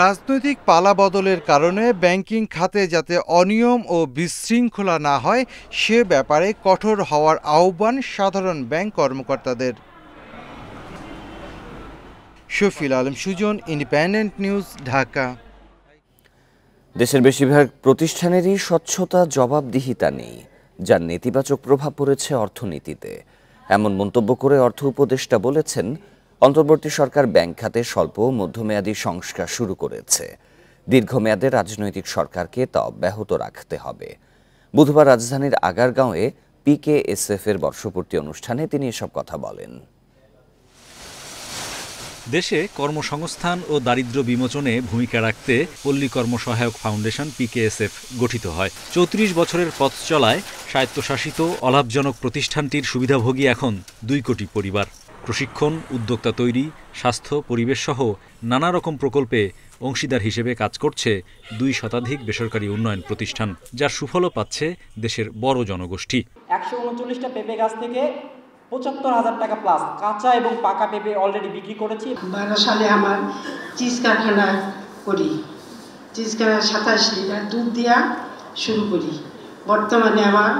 রাজনৈতিক পালা বদলের কারণে ব্যাংকিং খাতে যাতে অনিয়ম ও বিশৃঙ্খলা না হয় সে ব্যাপারে কঠোর হওয়ার আহ্বান সাধারণ ব্যাংক কর্মকর্তাদের শফিল আলম সুজন ইন্ডিপেন্ডেন্ট নিউজ ঢাকা দেশের বেশিরভাগ প্রতিষ্ঠানেরই স্বচ্ছতা জবাবদিহিতা নেই যার নেতিবাচক প্রভাব পড়েছে অর্থনীতিতে এমন মন্তব্য করে অর্থ উপদেষ্টা বলেছেন অন্তর্বর্তী সরকার ব্যাংক খাতে স্বল্প মধ্যমেয়াদী সংস্কার শুরু করেছে দীর্ঘমেয়াদে রাজনৈতিক সরকারকে তা অব্যাহত রাখতে হবে বুধবার রাজধানীর আগারগাঁওয়ে পিকেএসএফ এর বর্ষপূর্তি অনুষ্ঠানে তিনি এসব কথা বলেন দেশে কর্মসংস্থান ও দারিদ্র বিমোচনে ভূমিকা রাখতে পল্লী কর্মসহায়ক ফাউন্ডেশন পিকেএসএফ গঠিত হয় চৌত্রিশ বছরের পথ চলায় স্বায়ত্তশাসিত অলাভজনক প্রতিষ্ঠানটির সুবিধাভোগী এখন দুই কোটি পরিবার প্রশিক্ষণ উদ্যোক্তা তৈরি স্বাস্থ্য পরিবেশসহ নানা রকম প্রকল্পে অংশীদার হিসেবে কাজ করছে দুই শতাধিক বেসরকারি উন্নয়ন প্রতিষ্ঠান যার সুফলও পাচ্ছে দেশের বড় জনগোষ্ঠী একশো উনচল্লিশটা পেঁপে গাছ থেকে পঁচাত্তর হাজার টাকা প্লাস কাঁচা এবং পাকা পেঁপে অলরেডি বিক্রি করেছি বারো সালে আমার চিজ কারখানা করি চিজ কারখানা সাতাশ লিটার দুধ দেওয়া শুরু করি বর্তমানে আমার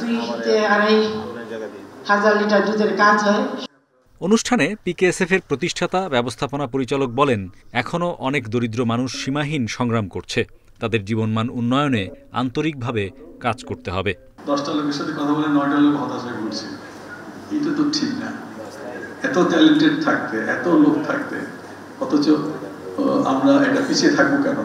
দুই আড়াই হাজার লিটার দুধের কাজ হয় অনুষ্ঠানে পিকেএসএফের প্রতিষ্ঠাতা ব্যবস্থাপনা পরিচালক বলেন এখনও অনেক দরিদ্র মানুষ সীমাহীন সংগ্রাম করছে তাদের জীবনমান উন্নয়নে আন্তরিকভাবে কাজ করতে হবে দশটা লোকের সাথে কথা বলে নয়টা লোক ঘুরছে এটা তো ঠিক না এত ট্যালেন্টেড থাকতে এত লোক থাকতে অথচ আমরা এটা পিছিয়ে থাকবো কেন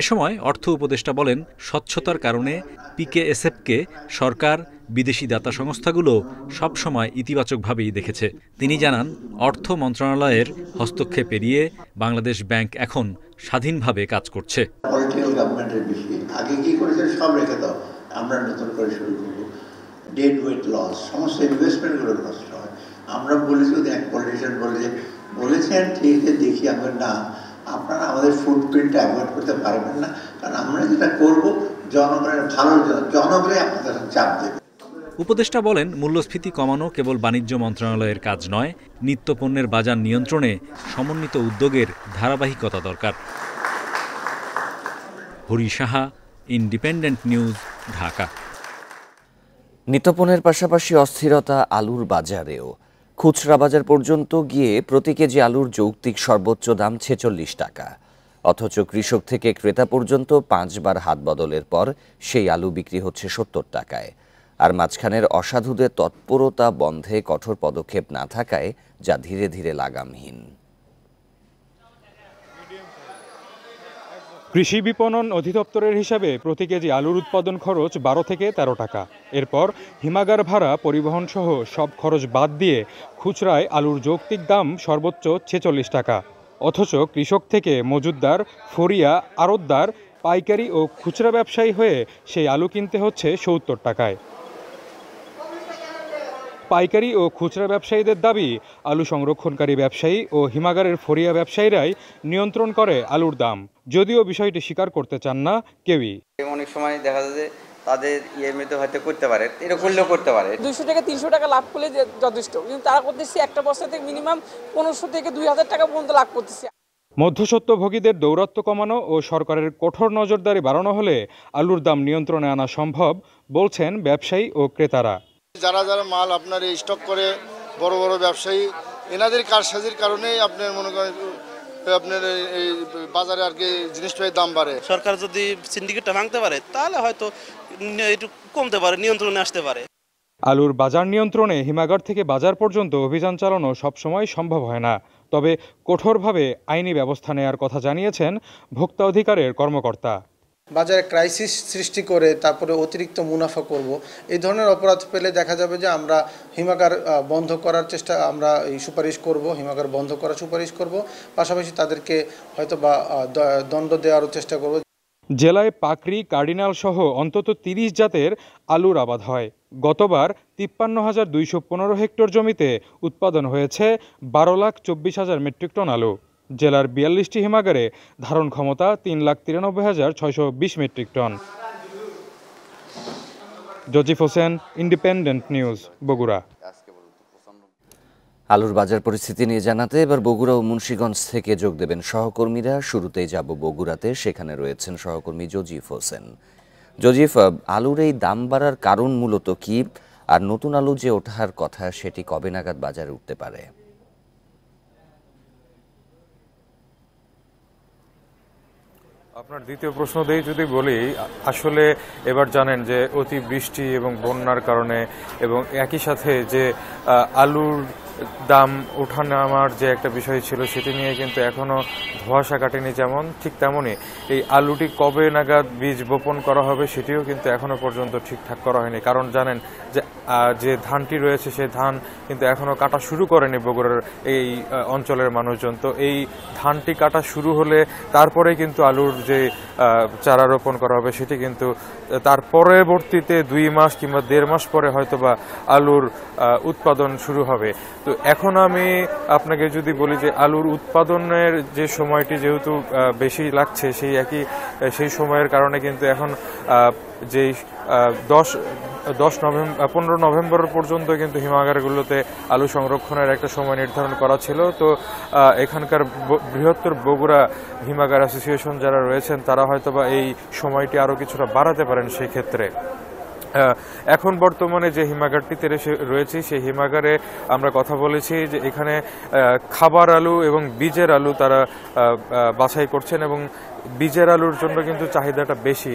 এ সময় অর্থ উপদেষ্টা বলেন স্বচ্ছতার কারণে পিকেএসএফকে সরকার বিদেশি দাতা সংস্থাগুলো সবসময় ইতিবাচকভাবেই দেখেছে তিনি জানান অর্থ মন্ত্রণালয়ের হস্তক্ষেপ এড়িয়ে বাংলাদেশ ব্যাংক এখন স্বাধীনভাবে কাজ করছে আমরা নতুন করে এক পলিটিশিয়ান বলে বলেছেন ঠিক দেখি আমরা না আপনারা আমাদের ফুটপ্রিন্টটা অ্যাভয়েড করতে পারবেন না কারণ আমরা যেটা করব জনগণের ভালোর জন্য জনগণই আপনাদের চাপ দেবে উপদেষ্টা বলেন মূল্যস্ফীতি কমানো কেবল বাণিজ্য মন্ত্রণালয়ের কাজ নয় নিত্যপণ্যের বাজার নিয়ন্ত্রণে সমন্বিত উদ্যোগের ধারাবাহিকতা দরকার হরি সাহা ইন্ডিপেন্ডেন্ট নিউজ ঢাকা নিত্যপণের পাশাপাশি অস্থিরতা আলুর বাজারেও খুচরা বাজার পর্যন্ত গিয়ে প্রতি কেজি আলুর যৌক্তিক সর্বোচ্চ দাম ছেচল্লিশ টাকা অথচ কৃষক থেকে ক্রেতা পর্যন্ত পাঁচবার হাত বদলের পর সেই আলু বিক্রি হচ্ছে সত্তর টাকায় আর মাঝখানের অসাধুদের তৎপরতা বন্ধে কঠোর পদক্ষেপ না থাকায় যা ধীরে ধীরে লাগামহীন কৃষি বিপণন অধিদপ্তরের হিসাবে প্রতি কেজি আলুর উৎপাদন খরচ বারো থেকে তেরো টাকা এরপর হিমাগার ভাড়া পরিবহন সহ সব খরচ বাদ দিয়ে খুচরায় আলুর যৌক্তিক দাম সর্বোচ্চ ছেচল্লিশ টাকা অথচ কৃষক থেকে মজুদ্দার ফরিয়া আড়তদার পাইকারি ও খুচরা ব্যবসায়ী হয়ে সেই আলু কিনতে হচ্ছে সত্তর টাকায় পাইকারি ও খুচরা ব্যবসায়ীদের দাবি আলু সংরক্ষণকারী ব্যবসায়ী ও হিমাগারের ফরিয়া ব্যবসায়ীরাই নিয়ন্ত্রণ করে আলুর দাম যদিও বিষয়টি স্বীকার করতে চান না কেউই অনেক সময় দেখা যায় যে তাদের ইএমএতে হয়তো করতে পারে এটা করলেও করতে পারে দুইশো টাকা তিনশো টাকা লাভ করলে যথেষ্ট কিন্তু তারা করতেছে একটা বছর থেকে মিনিমাম পনেরোশো থেকে দুই হাজার টাকা পর্যন্ত লাভ করতেছে মধ্যসত্ত্বভোগীদের দৌরাত্ম কমানো ও সরকারের কঠোর নজরদারি বাড়ানো হলে আলুর দাম নিয়ন্ত্রণে আনা সম্ভব বলছেন ব্যবসায়ী ও ক্রেতারা যারা যারা মাল আপনার এই স্টক করে বড় বড় ব্যবসায়ী এনাদের কারসাজির কারণেই আপনার মনে করেন আপনার এই বাজারে আর কি জিনিসটার দাম বাড়ে সরকার যদি সিন্ডিকেটটা ভাঙতে পারে তাহলে হয়তো একটু কমতে পারে নিয়ন্ত্রণে আসতে পারে আলুর বাজার নিয়ন্ত্রণে হিমাগড় থেকে বাজার পর্যন্ত অভিযান চালানো সবসময় সম্ভব হয় না তবে কঠোরভাবে আইনি ব্যবস্থা নেয়ার কথা জানিয়েছেন ভোক্তা অধিকারের কর্মকর্তা বাজারে ক্রাইসিস সৃষ্টি করে তারপরে অতিরিক্ত মুনাফা করব এই ধরনের অপরাধ পেলে দেখা যাবে যে আমরা হিমাগার বন্ধ করার চেষ্টা আমরা এই সুপারিশ করব হিমাগার বন্ধ করার সুপারিশ করব পাশাপাশি তাদেরকে হয়তো বা দণ্ড দেওয়ারও চেষ্টা করব জেলায় পাকড়ি কার্ডিনাল সহ অন্তত তিরিশ জাতের আলুর আবাদ হয় গতবার তিপ্পান্ন হাজার দুইশো পনেরো হেক্টর জমিতে উৎপাদন হয়েছে বারো লাখ চব্বিশ হাজার মেট্রিক টন আলু জেলার বিয়াল্লিশটি হিমাগারে ধারণ ক্ষমতা তিন লাখ তিরানব্বই হাজার ছয়শো বিশ মেট্রিক টন জজিফ হোসেন ইন্ডিপেন্ডেন্ট নিউজ বগুড়া আলুর বাজার পরিস্থিতি নিয়ে জানাতে এবার বগুড়া ও মুন্সীগঞ্জ থেকে যোগ দেবেন সহকর্মীরা শুরুতেই যাব বগুড়াতে সেখানে রয়েছেন সহকর্মী জজিফ হোসেন জজিফ আলুর এই দাম বাড়ার কারণ মূলত কি আর নতুন আলু যে ওঠার কথা সেটি কবে নাগাদ বাজারে উঠতে পারে আপনার দ্বিতীয় প্রশ্ন দিয়ে যদি বলি আসলে এবার জানেন যে অতি বৃষ্টি এবং বন্যার কারণে এবং একই সাথে যে আলুর দাম নামার যে একটা বিষয় ছিল সেটি নিয়ে কিন্তু এখনও ধোয়াশা কাটেনি যেমন ঠিক তেমনই এই আলুটি কবে নাগাদ বীজ বপন করা হবে সেটিও কিন্তু এখনও পর্যন্ত ঠিকঠাক করা হয়নি কারণ জানেন যে যে ধানটি রয়েছে সে ধান কিন্তু এখনও কাটা শুরু করেনি বগুড়ার এই অঞ্চলের মানুষজন তো এই ধানটি কাটা শুরু হলে তারপরে কিন্তু আলুর যে চারা রোপণ করা হবে সেটি কিন্তু তার পরবর্তীতে দুই মাস কিংবা দেড় মাস পরে হয়তোবা আলুর উৎপাদন শুরু হবে তো তো এখন আমি আপনাকে যদি বলি যে আলুর উৎপাদনের যে সময়টি যেহেতু বেশি লাগছে সেই একই সেই সময়ের কারণে কিন্তু এখন যেই দশ দশ নভেম্বর পনেরো নভেম্বর পর্যন্ত কিন্তু হিমাগারগুলোতে আলু সংরক্ষণের একটা সময় নির্ধারণ করা ছিল তো এখানকার বৃহত্তর বগুড়া হিমাগার অ্যাসোসিয়েশন যারা রয়েছেন তারা হয়তোবা এই সময়টি আরও কিছুটা বাড়াতে পারেন সেক্ষেত্রে এখন বর্তমানে যে তেরে রয়েছে সেই হিমাগারে আমরা কথা বলেছি যে এখানে খাবার আলু এবং বীজের আলু তারা বাছাই করছেন এবং বীজের আলুর জন্য কিন্তু চাহিদাটা বেশি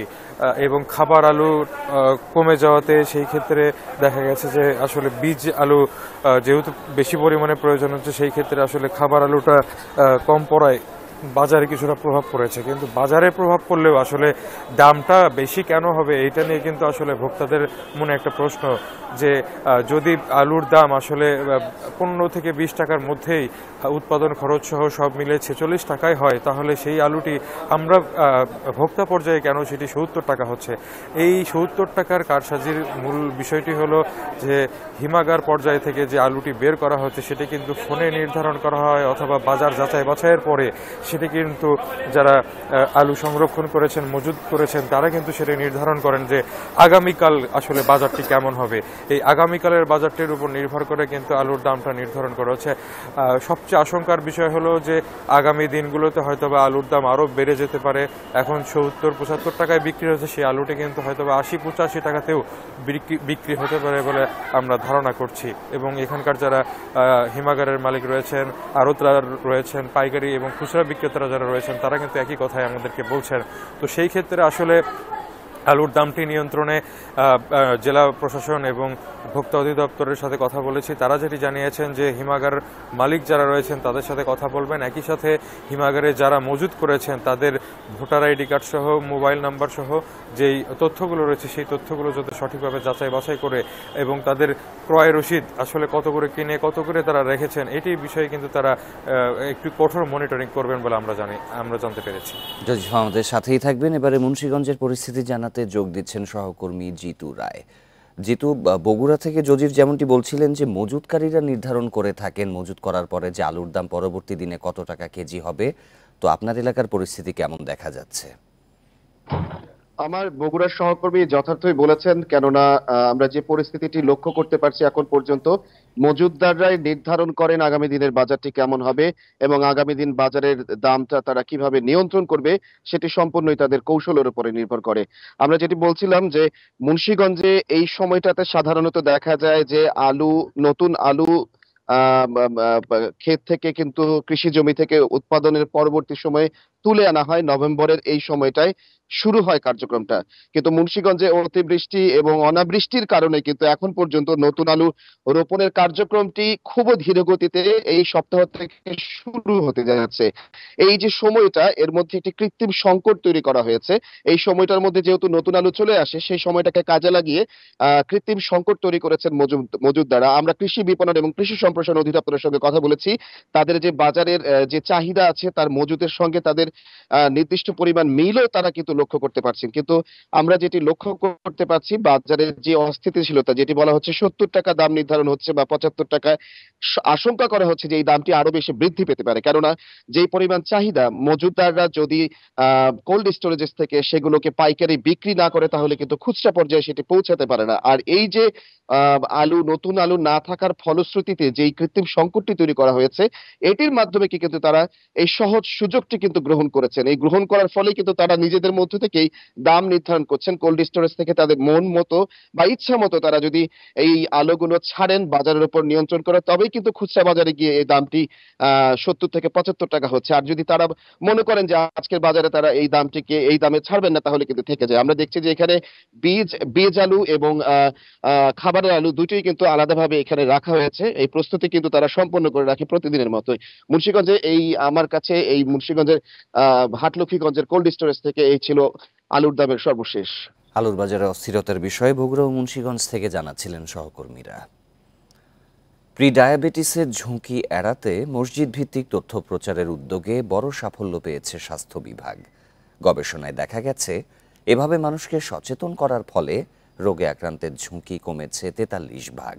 এবং খাবার আলু কমে যাওয়াতে সেই ক্ষেত্রে দেখা গেছে যে আসলে বীজ আলু যেহেতু বেশি পরিমাণে প্রয়োজন হচ্ছে সেই ক্ষেত্রে আসলে খাবার আলুটা কম পড়ায় বাজারে কিছুটা প্রভাব পড়েছে কিন্তু বাজারে প্রভাব পড়লেও আসলে দামটা বেশি কেন হবে এটা নিয়ে কিন্তু আসলে ভোক্তাদের মনে একটা প্রশ্ন যে যদি আলুর দাম আসলে পনেরো থেকে বিশ টাকার মধ্যেই উৎপাদন খরচ সহ সব মিলে ছেচল্লিশ টাকায় হয় তাহলে সেই আলুটি আমরা ভোক্তা পর্যায়ে কেন সেটি সত্তর টাকা হচ্ছে এই সত্তর টাকার কারসাজির মূল বিষয়টি হলো যে হিমাগার পর্যায় থেকে যে আলুটি বের করা হচ্ছে সেটি কিন্তু ফোনে নির্ধারণ করা হয় অথবা বাজার যাচাই বাছাইয়ের পরে সেটি কিন্তু যারা আলু সংরক্ষণ করেছেন মজুদ করেছেন তারা কিন্তু সেটি নির্ধারণ করেন যে আগামীকাল আসলে বাজারটি কেমন হবে এই আগামীকালের বাজারটির উপর নির্ভর করে কিন্তু আলুর দামটা নির্ধারণ করা হচ্ছে সবচেয়ে আশঙ্কার বিষয় হলো যে আগামী দিনগুলোতে হয়তো বা আলুর দাম আরও বেড়ে যেতে পারে এখন সত্তর পঁচাত্তর টাকায় বিক্রি হচ্ছে সেই আলুটি কিন্তু হয়তো বা আশি পঁচাশি টাকাতেও বিক্রি হতে পারে বলে আমরা ধারণা করছি এবং এখানকার যারা হিমাগারের মালিক রয়েছেন আরতরা রয়েছেন পাইকারি এবং খুচরা বিক্রেতারা যারা রয়েছেন তারা কিন্তু একই কথাই আমাদেরকে বলছেন তো সেই ক্ষেত্রে আসলে আলুর দামটি নিয়ন্ত্রণে জেলা প্রশাসন এবং ভোক্তা অধিদপ্তরের সাথে কথা বলেছি তারা যেটি জানিয়েছেন যে হিমাগার মালিক যারা রয়েছেন তাদের সাথে কথা বলবেন একই সাথে হিমাগারে যারা মজুদ করেছেন তাদের ভোটার আইডি কার্ড সহ মোবাইল নাম্বার সহ যেই তথ্যগুলো রয়েছে সেই তথ্যগুলো যাতে সঠিকভাবে যাচাই বাছাই করে এবং তাদের ক্রয় রসিদ আসলে কত করে কিনে কত করে তারা রেখেছেন এটি বিষয়ে কিন্তু তারা একটু কঠোর মনিটরিং করবেন বলে আমরা জানি আমরা জানতে পেরেছি আমাদের সাথেই থাকবেন এবারে মুন্সীগঞ্জের পরিস্থিতি জানাতে সাথে যোগ দিচ্ছেন সহকর্মী জিতু রায় জিতু বগুড়া থেকে জজির যেমনটি বলছিলেন যে মজুতকারীরা নির্ধারণ করে থাকেন মজুত করার পরে যে আলুর দাম পরবর্তী দিনে কত টাকা কেজি হবে তো আপনার এলাকার পরিস্থিতি কেমন দেখা যাচ্ছে আমার বগুড়ার সহকর্মী যথার্থই বলেছেন কেননা আমরা যে পরিস্থিতিটি লক্ষ্য করতে পারছি এখন পর্যন্ত মজুদদাররাই নির্ধারণ করেন আগামী দিনের বাজারটি কেমন হবে এবং আগামী দিন বাজারের দামটা তারা কিভাবে নিয়ন্ত্রণ করবে সেটি সম্পূর্ণই তাদের কৌশলের উপরে নির্ভর করে আমরা যেটি বলছিলাম যে মুন্সীগঞ্জে এই সময়টাতে সাধারণত দেখা যায় যে আলু নতুন আলু ক্ষেত থেকে কিন্তু কৃষি জমি থেকে উৎপাদনের পরবর্তী সময়ে তুলে আনা হয় নভেম্বরের এই সময়টায় শুরু হয় কার্যক্রমটা কিন্তু মুন্সীগঞ্জে অতিবৃষ্টি এবং অনাবৃষ্টির কারণে কিন্তু এখন পর্যন্ত নতুন আলু রোপণের কার্যক্রমটি খুব ধীর গতিতে এই সপ্তাহ থেকে শুরু হতে যাচ্ছে এই যে সময়টা এর মধ্যে একটি কৃত্রিম সংকট তৈরি করা হয়েছে এই সময়টার মধ্যে যেহেতু নতুন আলু চলে আসে সেই সময়টাকে কাজে লাগিয়ে কৃত্রিম সংকট তৈরি করেছেন মজুদারা আমরা কৃষি বিপণন এবং কৃষি সম্প্রসারণ অধিদপ্তরের সঙ্গে কথা বলেছি তাদের যে বাজারের যে চাহিদা আছে তার মজুদের সঙ্গে তাদের নির্দিষ্ট পরিমাণ মিলও তারা কিন্তু লক্ষ্য করতে পারছেন কিন্তু আমরা যেটি লক্ষ্য করতে পারছি বাজারের যে অস্থিতিশীলতা যেটি বলা হচ্ছে সত্তর টাকা দাম নির্ধারণ হচ্ছে বা পঁচাত্তর টাকায় আশঙ্কা করা হচ্ছে যে এই দামটি আরো বেশি বৃদ্ধি পেতে পারে কেননা যে পরিমাণ চাহিদা মজুদাররা যদি আহ কোল্ড স্টোরেজেস থেকে সেগুলোকে পাইকারি বিক্রি না করে তাহলে কিন্তু খুচরা পর্যায়ে সেটি পৌঁছাতে পারে না আর এই যে আলু নতুন আলু না থাকার ফলশ্রুতিতে যে কৃত্রিম সংকটটি তৈরি করা হয়েছে এটির মাধ্যমে কি কিন্তু তারা এই সহজ সুযোগটি কিন্তু গ্রহণ গ্রহণ করেছেন এই গ্রহণ করার ফলে কিন্তু তারা নিজেদের মধ্য থেকেই দাম নির্ধারণ করছেন কোল্ড স্টোরেজ থেকে তাদের মন মতো বা ইচ্ছা মতো তারা যদি এই আলোগুলো ছাড়েন বাজারের উপর নিয়ন্ত্রণ করে তবেই কিন্তু খুচরা বাজারে গিয়ে এই দামটি সত্তর থেকে পঁচাত্তর টাকা হচ্ছে আর যদি তারা মনে করেন যে আজকের বাজারে তারা এই দামটিকে এই দামে ছাড়বেন না তাহলে কিন্তু থেকে যায় আমরা দেখছি যে এখানে বীজ বীজ আলু এবং খাবারের আলু দুটোই কিন্তু আলাদাভাবে এখানে রাখা হয়েছে এই প্রস্তুতি কিন্তু তারা সম্পন্ন করে রাখে প্রতিদিনের মতোই মুন্সীগঞ্জে এই আমার কাছে এই মুন্সীগঞ্জের হাটলক্ষ্মীগঞ্জের কোল্ড স্টোরেজ থেকে এই ছিল আলুর দামের সর্বশেষ আলুর বাজারে অস্থিরতার বিষয়ে বগুড়া ও মুন্সীগঞ্জ থেকে জানাচ্ছিলেন সহকর্মীরা প্রি ডায়াবেটিসের ঝুঁকি এড়াতে মসজিদ ভিত্তিক তথ্য প্রচারের উদ্যোগে বড় সাফল্য পেয়েছে স্বাস্থ্য বিভাগ গবেষণায় দেখা গেছে এভাবে মানুষকে সচেতন করার ফলে রোগে আক্রান্তের ঝুঁকি কমেছে তেতাল্লিশ ভাগ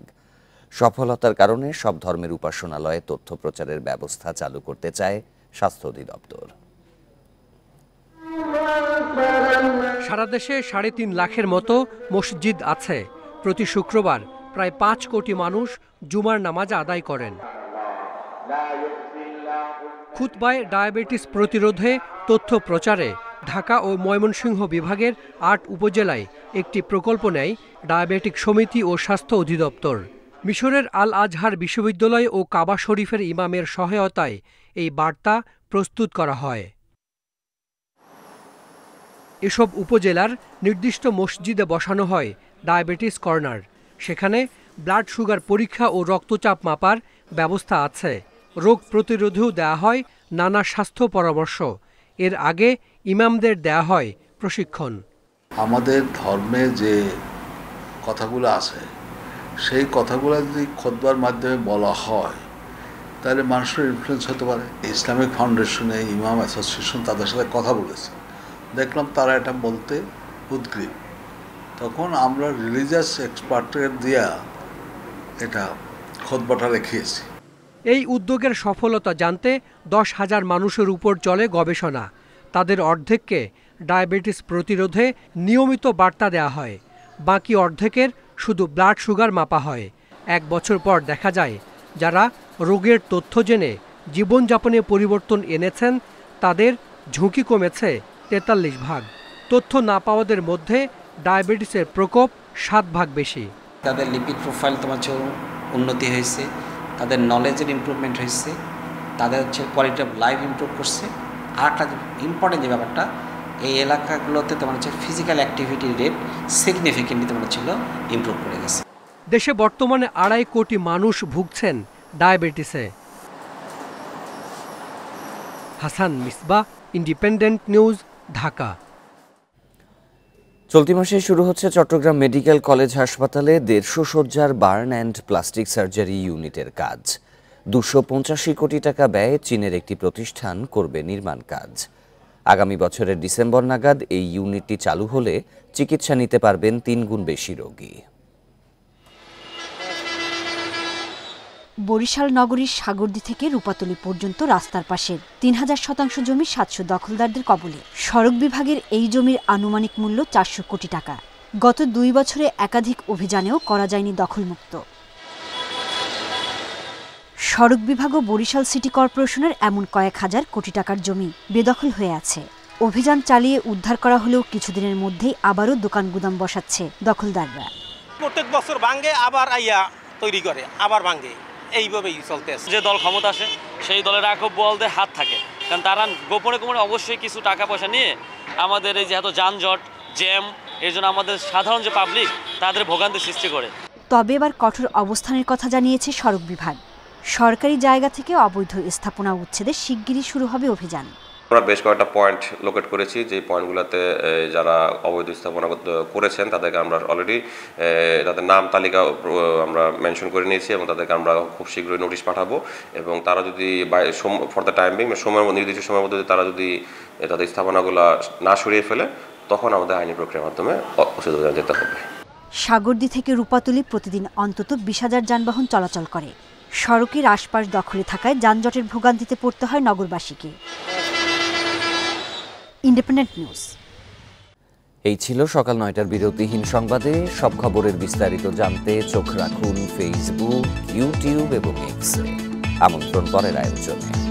সফলতার কারণে সব ধর্মের উপাসনালয়ে তথ্য প্রচারের ব্যবস্থা চালু করতে চায় স্বাস্থ্য অধিদপ্তর সারা দেশে সাড়ে তিন লাখের মতো মসজিদ আছে প্রতি শুক্রবার প্রায় পাঁচ কোটি মানুষ জুমার নামাজ আদায় করেন খুতবায় ডায়াবেটিস প্রতিরোধে তথ্য প্রচারে ঢাকা ও ময়মনসিংহ বিভাগের আট উপজেলায় একটি প্রকল্প নেয় ডায়াবেটিক সমিতি ও স্বাস্থ্য অধিদপ্তর মিশরের আল আজহার বিশ্ববিদ্যালয় ও কাবা শরীফের ইমামের সহায়তায় এই বার্তা প্রস্তুত করা হয় এসব উপজেলার নির্দিষ্ট মসজিদে বসানো হয় ডায়াবেটিস কর্নার সেখানে ব্লাড সুগার পরীক্ষা ও রক্তচাপ মাপার ব্যবস্থা আছে রোগ প্রতিরোধেও দেয়া হয় নানা স্বাস্থ্য পরামর্শ এর আগে ইমামদের দেয়া হয় প্রশিক্ষণ আমাদের ধর্মে যে কথাগুলো আছে সেই কথাগুলো যদি খোদবার মাধ্যমে বলা হয় তাহলে মানুষের ইনফ্লুয়েন্স হতে পারে ইসলামিক ফাউন্ডেশনে ইমাম অ্যাসোসিয়েশন তাদের সাথে কথা বলেছে দেখলাম তারা এটা বলতে উদ্গ্রীব তখন আমরা রিলিজিয়াস এক্সপার্টের দিয়া এটা খোদবাটা রেখেছি এই উদ্যোগের সফলতা জানতে দশ হাজার মানুষের উপর চলে গবেষণা তাদের অর্ধেককে ডায়াবেটিস প্রতিরোধে নিয়মিত বার্তা দেয়া হয় বাকি অর্ধেকের শুধু ব্লাড সুগার মাপা হয় এক বছর পর দেখা যায় যারা রোগের তথ্য জেনে জীবনযাপনে পরিবর্তন এনেছেন তাদের ঝুঁকি কমেছে তেতাল্লিশ ভাগ তথ্য না পাওয়াদের মধ্যে ডায়াবেটিসের প্রকোপ সাত ভাগ বেশি তাদের লিপিড প্রোফাইল তোমার উন্নতি হয়েছে তাদের নলেজের ইম্প্রুভমেন্ট হয়েছে তাদের হচ্ছে কোয়ালিটি অফ লাইফ ইম্প্রুভ করছে আর একটা ইম্পর্টেন্ট যে ব্যাপারটা এই এলাকাগুলোতে তোমার হচ্ছে ফিজিক্যাল অ্যাক্টিভিটি রেট সিগনিফিকেন্টলি তোমার ছিল ইম্প্রুভ করে গেছে দেশে বর্তমানে আড়াই কোটি মানুষ ভুগছেন ডায়াবেটিসে হাসান মিসবা ইন্ডিপেন্ডেন্ট নিউজ ঢাকা চলতি মাসে শুরু হচ্ছে চট্টগ্রাম মেডিকেল কলেজ হাসপাতালে দেড়শো শয্যার বার্ন অ্যান্ড প্লাস্টিক সার্জারি ইউনিটের কাজ দুশো পঞ্চাশি কোটি টাকা ব্যয়ে চীনের একটি প্রতিষ্ঠান করবে নির্মাণ কাজ আগামী বছরের ডিসেম্বর নাগাদ এই ইউনিটটি চালু হলে চিকিৎসা নিতে পারবেন তিন গুণ বেশি রোগী বরিশাল নগরীর সাগরদী থেকে রূপাতলি পর্যন্ত রাস্তার পাশের তিন হাজার শতাংশ জমি সাতশো দখলদারদের কবলে সড়ক বিভাগের এই জমির আনুমানিক মূল্য চারশো কোটি টাকা গত দুই বছরে একাধিক অভিযানেও করা যায়নি দখলমুক্ত সড়ক বিভাগ ও বরিশাল সিটি কর্পোরেশনের এমন কয়েক হাজার কোটি টাকার জমি বেদখল হয়ে আছে অভিযান চালিয়ে উদ্ধার করা হলেও কিছুদিনের মধ্যেই আবারও দোকান গুদাম বসাচ্ছে দখলদাররা প্রত্যেক বছর ভাঙ্গে আবার আইয়া তৈরি করে আবার ভাঙ্গে এইভাবেই চলতে আছে যে দল ক্ষমতা আসে সেই দলের আকব বলদের হাত থাকে কারণ তারা গোপনে গোপনে অবশ্যই কিছু টাকা পয়সা নিয়ে আমাদের এই যে এত যানজট জ্যাম এর জন্য আমাদের সাধারণ যে পাবলিক তাদের ভোগান্তি সৃষ্টি করে তবে এবার কঠোর অবস্থানের কথা জানিয়েছে সড়ক বিভাগ সরকারি জায়গা থেকে অবৈধ স্থাপনা উচ্ছেদে শিগগিরই শুরু হবে অভিযান আমরা বেশ কয়েকটা পয়েন্ট লোকেট করেছি যে পয়েন্টগুলোতে যারা অবৈধ স্থাপনা করেছেন তাদেরকে আমরা অলরেডি তাদের নাম তালিকা আমরা মেনশন করে নিয়েছি এবং তাদেরকে আমরা খুব শীঘ্রই নোটিশ পাঠাবো এবং তারা যদি বাই ফর দ্য টাইমিং সময়ের সময় নির্দিষ্ট সময়ের মধ্যে তারা যদি তাদের স্থাপনাগুলো না সরিয়ে ফেলে তখন আমাদের আইনি প্রক্রিয়ার মাধ্যমে অসুবিধা যেতে হবে সাগরদি থেকে রূপাতলি প্রতিদিন অন্তত বিশ হাজার যানবাহন চলাচল করে সড়কের আশপাশ দখলে থাকায় যানজটের ভোগান্তিতে পড়তে হয় নগরবাসীকে ইন্ডিপেন্ডেন্ট নিউজ এই ছিল সকাল নয়টার বিরতিহীন সংবাদে সব খবরের বিস্তারিত জানতে চোখ রাখুন ফেসবুক ইউটিউব এবং এক্সে আমন্ত্রণ পরের আয়োজনে